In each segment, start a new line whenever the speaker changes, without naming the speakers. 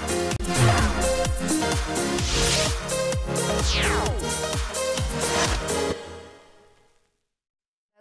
Wow.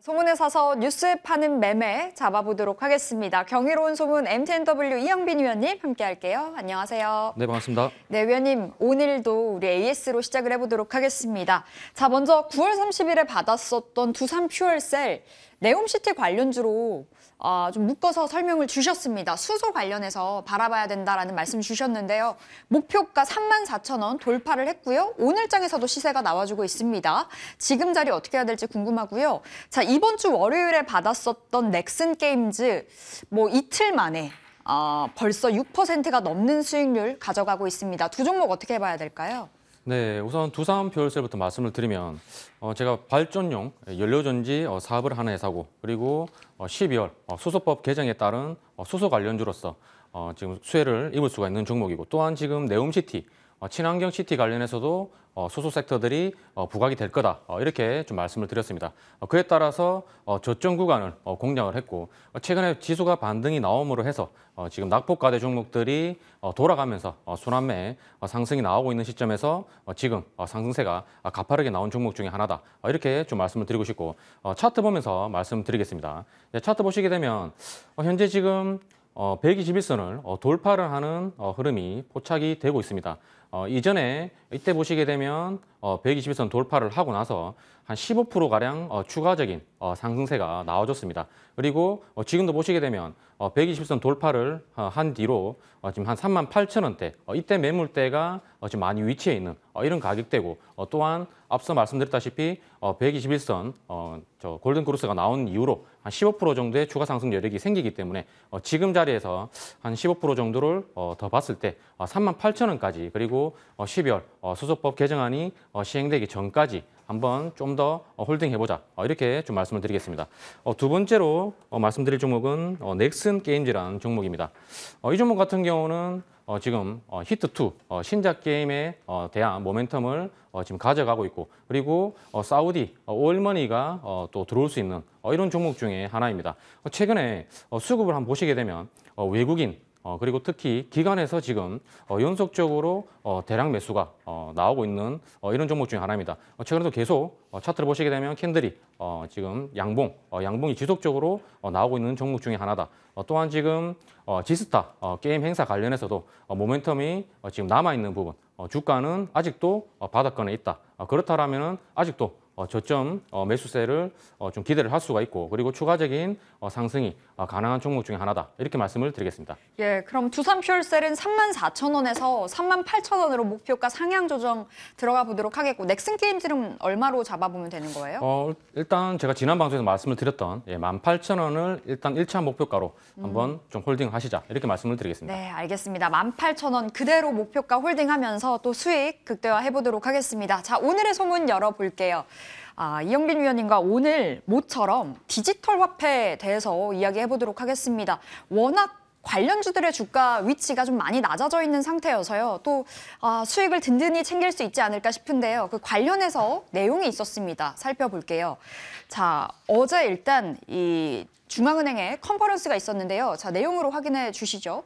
소문에 사서 뉴스에 파는 매매 잡아보도록 하겠습니다. 경이로운 소문 MTNW 이영빈 위원님 함께할게요. 안녕하세요. 네, 반갑습니다. 네, 위원님 오늘도 우리 AS로 시작을 해보도록 하겠습니다. 자, 먼저 9월 30일에 받았었던 두산 퓨얼셀 네옴시티 관련주로 어, 좀 묶어서 설명을 주셨습니다. 수소 관련해서 바라봐야 된다라는 말씀 주셨는데요. 목표가 3만 4천 원 돌파를 했고요. 오늘장에서도 시세가 나와주고 있습니다. 지금 자리 어떻게 해야 될지 궁금하고요. 자, 이번 주 월요일에 받았었던 넥슨 게임즈 뭐 이틀 만에 어, 벌써 6%가 넘는 수익률 가져가고 있습니다. 두 종목 어떻게 봐야 될까요?
네, 우선 두산 표올셀부터 말씀을 드리면 어, 제가 발전용 예, 연료전지 어, 사업을 하나 회사고 그리고 어, 12월 어, 수소법 개정에 따른 어, 수소 관련주로서 어, 지금 수혜를 입을 수가 있는 종목이고 또한 지금 네움시티 어, 친환경 시티 관련해서도 어, 소수 섹터들이 어, 부각이 될 거다 이렇게 좀 말씀을 드렸습니다. 그에 따라서 저점 구간을 공략을 했고 최근에 지수가 반등이 나옴으로 해서 지금 낙폭과대 종목들이 돌아가면서 순환매 상승이 나오고 있는 시점에서 지금 상승세가 아, 가파르게 나온 종목 중에 하나다 이렇게 좀 말씀을 드리고 싶고 차트 보면서 말씀드리겠습니다. 네, 차트 보시게 되면 현재 지금 121선을 돌파를 하는 흐름이 포착이 되고 있습니다. 어, 이전에 이때 보시게 되면 어, 121선 돌파를 하고 나서 한 15%가량 어, 추가적인 어, 상승세가 나와줬습니다. 그리고 어, 지금도 보시게 되면 어, 120선 돌파를 어, 한 뒤로 어, 지금 한 3만 8천 원대 어, 이때 매물대가 어, 지금 많이 위치해 있는 어, 이런 가격대고 어, 또한 앞서 말씀드렸다시피 어, 121선 어, 저 골든크루스가 나온 이후로 한 15% 정도의 추가 상승 여력이 생기기 때문에 어, 지금 자리에서 한 15% 정도를 어, 더 봤을 때 어, 3만 8천 원까지 그리고 그리고 12월 어, 어, 소속법 개정안이 어, 시행되기 전까지 한번 좀 더 홀딩해보자 이렇게 좀 말씀을 드리겠습니다. 두 번째로 말씀드릴 종목은 넥슨 게임즈라는 종목입니다. 이 종목 같은 경우는 지금 히트2 신작 게임에 대한 모멘텀을 지금 가져가고 있고 그리고 사우디 올머니가 또 들어올 수 있는 이런 종목 중에 하나입니다. 최근에 수급을 한번 보시게 되면 외국인 어, 그리고 특히 기관에서 지금 어, 연속적으로 어, 대량 매수가 어, 나오고 있는 어, 이런 종목 중에 하나입니다. 어, 최근에도 계속 어, 차트를 보시게 되면 캔들이 어, 지금 양봉, 어, 양봉이 지속적으로 어, 나오고 있는 종목 중에 하나다. 어, 또한 지금 어, 지스타 어, 게임 행사 관련해서도 어, 모멘텀이 어, 지금 남아있는 부분, 어, 주가는 아직도 어, 바닥권에 있다. 어, 그렇다면 아직도 어, 저점 어, 매수세를 어, 좀 기대를 할 수가 있고 그리고 추가적인 어, 상승이 어, 가능한 종목 중에 하나다 이렇게 말씀을 드리겠습니다.
예, 그럼 두산 퓨얼셀은 3만 4천 원에서 3만 8천 원으로 목표가 상향 조정 들어가 보도록 하겠고 넥슨 게임즈는 얼마로 잡아보면 되는 거예요?
어, 일단 제가 지난 방송에서 말씀을 드렸던 예, 1만 8천 원을 일단 1차 목표가로 한번 음. 좀 홀딩하시자 이렇게 말씀을 드리겠습니다.
네, 알겠습니다. 1만 8천 원 그대로 목표가 홀딩하면서 또 수익 극대화해보도록 하겠습니다. 자, 오늘의 소문 열어볼게요. 아, 이영빈 위원님과 오늘 모처럼 디지털 화폐에 대해서 이야기해 보도록 하겠습니다. 워낙 관련주들의 주가 위치가 좀 많이 낮아져 있는 상태여서요. 또 아, 수익을 든든히 챙길 수 있지 않을까 싶은데요. 그 관련해서 내용이 있었습니다. 살펴볼게요. 자, 어제 일단 이 중앙은행의 컨퍼런스가 있었는데요. 자, 내용으로 확인해 주시죠.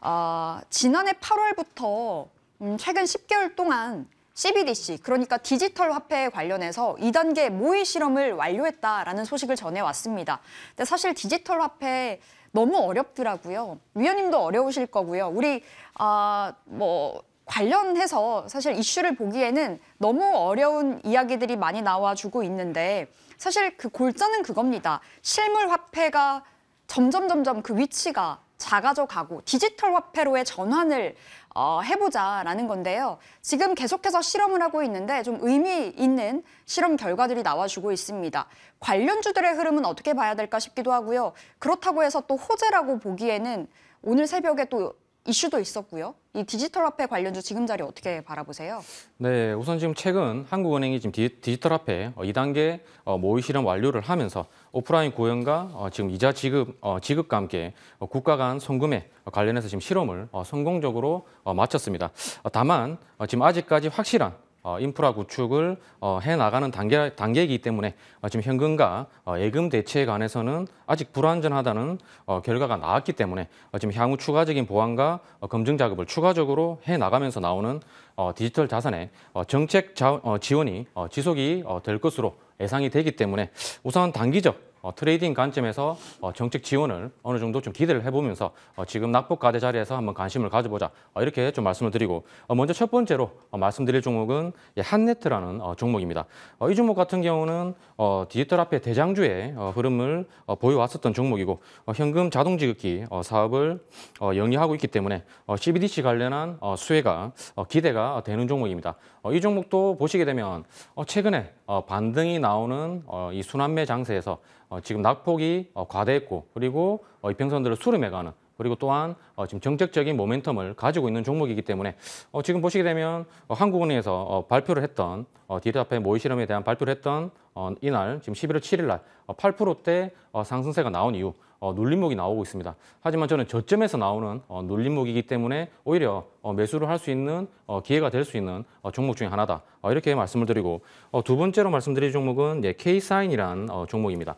아, 지난해 8월부터 음, 최근 10개월 동안 CBDC, 그러니까 디지털 화폐에 관련해서 2단계 모의 실험을 완료했다라는 소식을 전해왔습니다. 근데 사실 디지털 화폐 너무 어렵더라고요. 위원님도 어려우실 거고요. 우리 아, 뭐 관련해서 사실 이슈를 보기에는 너무 어려운 이야기들이 많이 나와주고 있는데 사실 그 골자는 그겁니다. 실물 화폐가 점점 점점 그 위치가 작아져 가고 디지털 화폐로의 전환을 어, 해보자라는 건데요. 지금 계속해서 실험을 하고 있는데 좀 의미 있는 실험 결과들이 나와주고 있습니다. 관련주들의 흐름은 어떻게 봐야 될까 싶기도 하고요. 그렇다고 해서 또 호재라고 보기에는 오늘 새벽에 또 이슈도 있었고요. 이 디지털 화폐 관련주 지금 자리 어떻게 바라보세요?
네, 우선 지금 최근 한국은행이 지금 디지털 화폐 2단계 어, 어, 모의 실험 완료를 하면서 오프라인 고연과 어, 지금 이자 지급 지급과 함께 국가 간 송금에 관련해서 지금 실험을 성공적으로 마쳤습니다. 다만 지금 아직까지 확실한 어, 인프라 구축을 어, 해 나가는 단계 단계이기 때문에 어, 지금 현금과 어, 예금 대체에 관해서는 아직 불완전하다는 어, 결과가 나왔기 때문에 어, 지금 향후 추가적인 보완과 어, 검증 작업을 추가적으로 해 나가면서 나오는 어, 디지털 자산의 어, 정책 자, 어, 지원이 어, 지속이 어, 될 것으로 예상이 되기 때문에 우선 단기적 어, 트레이딩 관점에서 어, 정책 지원을 어느 정도 좀 기대를 해보면서 어, 지금 낙폭 가대 자리에서 한번 관심을 가져보자 어, 이렇게 좀 말씀을 드리고 어, 먼저 첫 번째로 어, 말씀드릴 종목은 예, 한네트라는 어, 종목입니다. 어, 이 종목 같은 경우는 어, 디지털 화폐 대장주의 어, 흐름을 어, 보여왔었던 종목이고 어, 현금 자동 지급기 어, 사업을 어, 영위하고 있기 때문에 어, CBDC 관련한 어, 수혜가 어, 기대가 되는 종목입니다. 어, 이 종목도 보시게 되면 어, 최근에 어, 반등이 나오는 어, 이 순환매 장세에서 어, 지금 낙폭이 어, 과대했고 그리고 어, 이평선들을 수렴해가는 그리고 또한 어, 지금 정책적인 모멘텀을 가지고 있는 종목이기 때문에 어, 지금 보시게 되면 어, 한국은행에서 어, 발표를 했던 어, 디지털화폐 모의 실험에 대한 발표를 했던 어, 이날 지금 11월 7일 날 8%대 어, 어, 상승세가 나온 이유 어, 눌림목이 나오고 있습니다. 하지만 저는 저점에서 나오는 눌림목이기 때문에 오히려 매수를 할 수 있는 기회가 될 수 있는 종목 중에 하나다. 이렇게 말씀을 드리고 두 번째로 말씀드릴 종목은 k s i g n 이라는 종목입니다.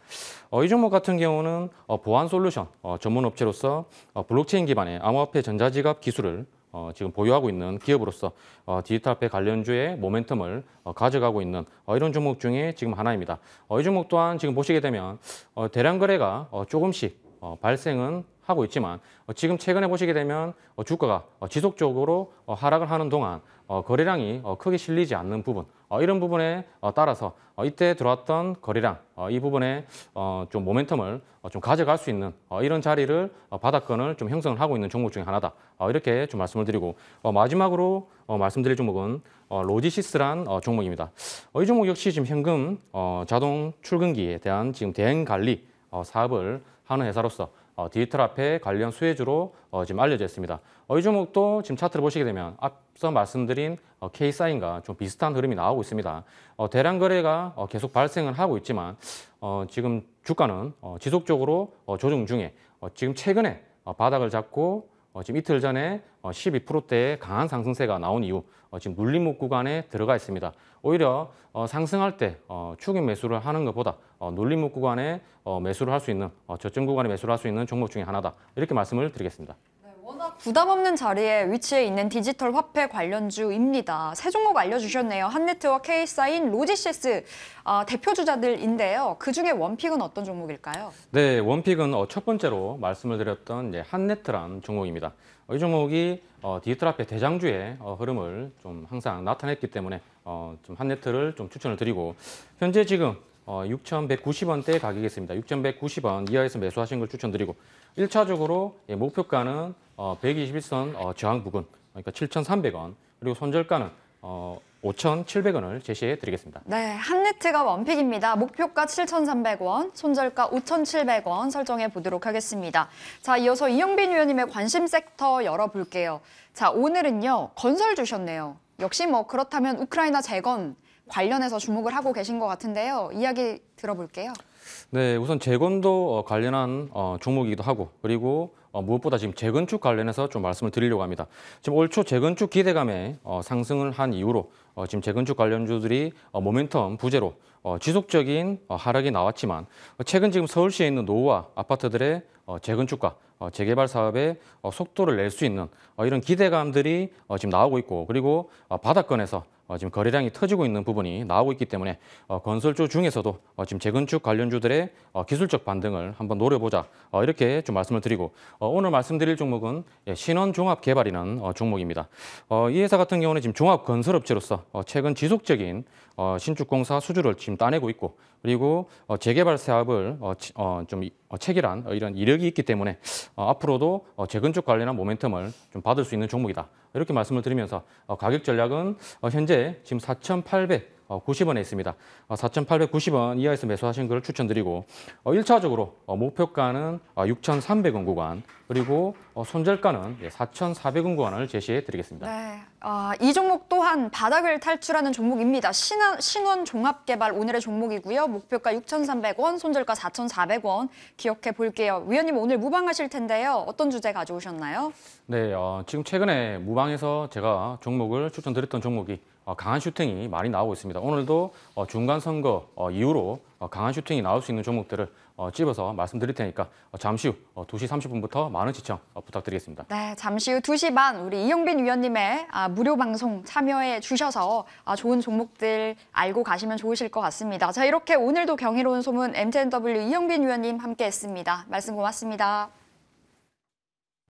이 종목 같은 경우는 보안 솔루션 전문 업체로서 블록체인 기반의 암호화폐 전자지갑 기술을 어, 지금 보유하고 있는 기업으로서 어, 디지털화폐 관련주의 모멘텀을 어, 가져가고 있는 어, 이런 종목 중에 지금 하나입니다. 어, 이 종목 또한 지금 보시게 되면 어, 대량 거래가 어, 조금씩 어, 발생은 하고 있지만 어, 지금 최근에 보시게 되면 어, 주가가 어, 지속적으로 하락을 하는 동안 거래량이 크게 실리지 않는 부분 이런 부분에 따라서 이때 들어왔던 거래량 이 부분에 좀 모멘텀을 좀 가져갈 수 있는 이런 자리를 바닥권을 좀 형성을 하고 있는 종목 중에 하나다 이렇게 좀 말씀을 드리고 마지막으로 말씀드릴 종목은 로지시스란 종목입니다 이 종목 역시 지금 현금 자동 출근기에 대한 지금 대행 관리 사업을 하는 회사로서 어, 디지털 화폐 관련 수혜주로 어, 지금 알려져 있습니다. 어, 이 종목도 지금 차트를 보시게 되면 앞서 말씀드린 어, k s 인가좀 비슷한 흐름이 나오고 있습니다. 어, 대량 거래가 어, 계속 발생을 하고 있지만 어, 지금 주가는 어, 지속적으로 어, 조정 중에 어, 지금 최근에 어, 바닥을 잡고 어, 지금 이틀 전에 어, 12%대의 강한 상승세가 나온 이후 어, 지금 물림목 구간에 들어가 있습니다. 오히려 어, 상승할 때 어, 축인 매수를 하는 것보다 어, 놀림목 구간에 어, 매수를 할 수 있는 어, 저점 구간에 매수를 할 수 있는 종목 중에 하나다 이렇게 말씀을 드리겠습니다.
부담 없는 자리에 위치해 있는 디지털 화폐 관련주입니다. 세 종목 알려주셨네요. 한네트와 K사인, 로지시스 아, 대표 주자들인데요. 그중에 원픽은 어떤 종목일까요?
네, 원픽은 어, 첫 번째로 말씀을 드렸던 한네트란 종목입니다. 이 종목이 어, 디지털 화폐 대장주의 어, 흐름을 좀 항상 나타냈기 때문에 좀 한네트를 좀 추천을 드리고 현재 지금 어, 6,190원대 가격이었습니다. 6,190원 이하에서 매수하신 걸 추천드리고 1차적으로 예, 목표가는 어, 121선 어, 저항 부근 그러니까 7,300원 그리고 손절가는 어, 5,700원을 제시해 드리겠습니다.
네, 한네트가 원픽입니다. 목표가 7,300원, 손절가 5,700원 설정해 보도록 하겠습니다. 자, 이어서 이영빈 위원님의 관심 섹터 열어볼게요. 자, 오늘은요, 건설 주셨네요. 역시 뭐 그렇다면 우크라이나 재건 관련해서 주목을 하고 계신 것 같은데요. 이야기 들어볼게요.
네, 우선 재건도 어, 관련한 어, 종목이기도 하고 그리고 어, 무엇보다 지금 재건축 관련해서 좀 말씀을 드리려고 합니다. 지금 올초 재건축 기대감에 상승을 한 이후로 지금 재건축 관련주들이 모멘텀 부재로 지속적인 하락이 나왔지만 최근 지금 서울시에 있는 노후화 아파트들의 재건축과 재개발 사업에 속도를 낼 수 있는 이런 기대감들이 지금 나오고 있고 그리고 바닥권에서 어, 지금 거래량이 터지고 있는 부분이 나오고 있기 때문에 어, 건설주 중에서도 어, 지금 재건축 관련주들의 기술적 반등을 한번 노려보자 이렇게 좀 말씀을 드리고 오늘 말씀드릴 종목은 예, 신원종합개발이라는 종목입니다. 이 회사 같은 경우는 지금 종합건설업체로서 최근 지속적인 신축공사 수주를 지금 따내고 있고 그리고 재개발 사업을 좀 체결한 이런 이력이 있기 때문에 앞으로도 재건축 관련한 모멘텀을 좀 받을 수 있는 종목이다. 이렇게 말씀을 드리면서 가격 전략은 현재 지금 4,890원에 어, 있습니다. 4,890원 어, 이하에서 매수하신 것을 추천드리고 1차적으로 어, 목표가는 6,300원 구간 그리고 손절가는 4,400원 예, 구간을 제시해 드리겠습니다.
네, 아, 이 종목 또한 바닥을 탈출하는 종목입니다. 신한, 신원 종합개발 오늘의 종목이고요. 목표가 6,300원, 손절가 4,400원 기억해 볼게요. 위원님 오늘 무방하실 텐데요. 어떤 주제 가져오셨나요?
네, 어, 지금 최근에 무방에서 제가 종목을 추천드렸던 종목이 어, 강한 슈팅이 많이 나오고 있습니다. 오늘도 어, 중간 선거 어, 이후로 강한 슈팅이 나올 수 있는 종목들을 집어서 말씀드릴 테니까 잠시 후 2시 30분부터 많은 시청 부탁드리겠습니다.
네, 잠시 후 2시 반 우리 이용빈 위원님의 아, 무료 방송 참여해 주셔서 아, 좋은 종목들 알고 가시면 좋으실 것 같습니다. 자, 이렇게 오늘도 경이로운 소문 MTNW 이용빈 위원님 함께했습니다. 말씀 고맙습니다.